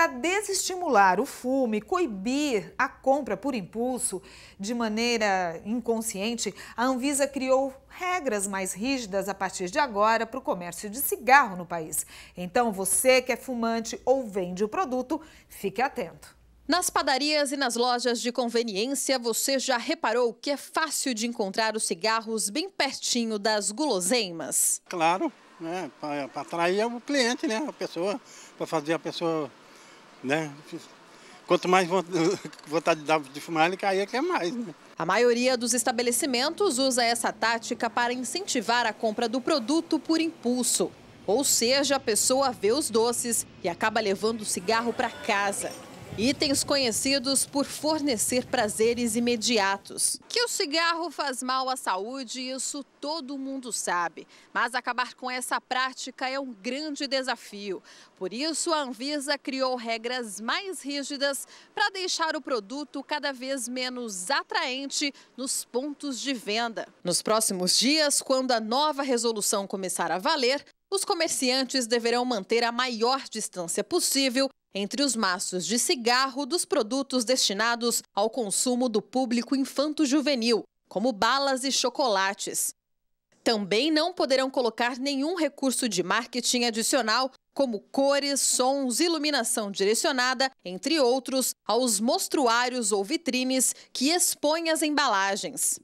para desestimular o fumo e coibir a compra por impulso de maneira inconsciente, a Anvisa criou regras mais rígidas a partir de agora para o comércio de cigarro no país. Então, você que é fumante ou vende o produto, fique atento. Nas padarias e nas lojas de conveniência, você já reparou que é fácil de encontrar os cigarros bem pertinho das guloseimas? Claro, né? para atrair o cliente, né? a pessoa, para fazer a pessoa né? Quanto mais vontade dá de fumar, ele caía que é mais. Né? A maioria dos estabelecimentos usa essa tática para incentivar a compra do produto por impulso. Ou seja, a pessoa vê os doces e acaba levando o cigarro para casa. Itens conhecidos por fornecer prazeres imediatos. Que o cigarro faz mal à saúde, isso todo mundo sabe. Mas acabar com essa prática é um grande desafio. Por isso, a Anvisa criou regras mais rígidas para deixar o produto cada vez menos atraente nos pontos de venda. Nos próximos dias, quando a nova resolução começar a valer, os comerciantes deverão manter a maior distância possível entre os maços de cigarro dos produtos destinados ao consumo do público infanto-juvenil, como balas e chocolates. Também não poderão colocar nenhum recurso de marketing adicional, como cores, sons, iluminação direcionada, entre outros, aos mostruários ou vitrines que expõem as embalagens.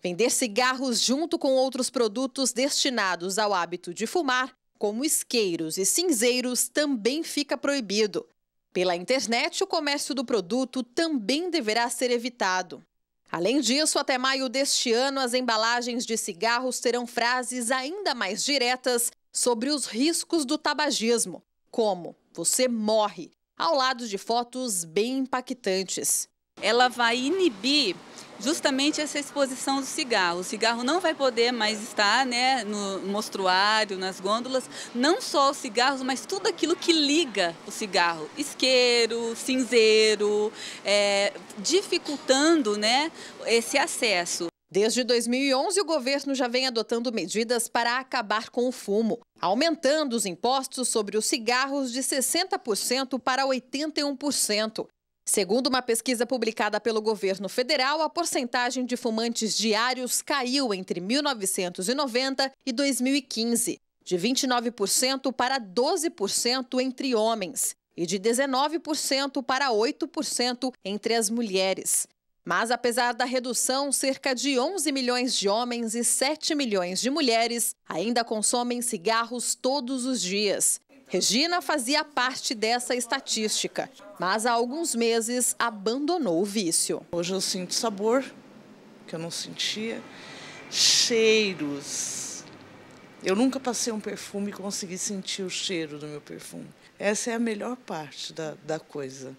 Vender cigarros junto com outros produtos destinados ao hábito de fumar como isqueiros e cinzeiros, também fica proibido. Pela internet, o comércio do produto também deverá ser evitado. Além disso, até maio deste ano, as embalagens de cigarros terão frases ainda mais diretas sobre os riscos do tabagismo, como você morre, ao lado de fotos bem impactantes ela vai inibir justamente essa exposição do cigarro. O cigarro não vai poder mais estar né, no mostruário, nas gôndolas, não só os cigarros, mas tudo aquilo que liga o cigarro, isqueiro, cinzeiro, é, dificultando né, esse acesso. Desde 2011, o governo já vem adotando medidas para acabar com o fumo, aumentando os impostos sobre os cigarros de 60% para 81%. Segundo uma pesquisa publicada pelo governo federal, a porcentagem de fumantes diários caiu entre 1990 e 2015, de 29% para 12% entre homens e de 19% para 8% entre as mulheres. Mas apesar da redução, cerca de 11 milhões de homens e 7 milhões de mulheres ainda consomem cigarros todos os dias. Regina fazia parte dessa estatística, mas há alguns meses abandonou o vício. Hoje eu sinto sabor, que eu não sentia, cheiros. Eu nunca passei um perfume e consegui sentir o cheiro do meu perfume. Essa é a melhor parte da, da coisa.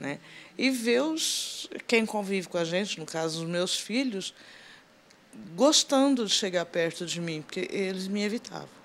Né? E ver os, quem convive com a gente, no caso os meus filhos, gostando de chegar perto de mim, porque eles me evitavam.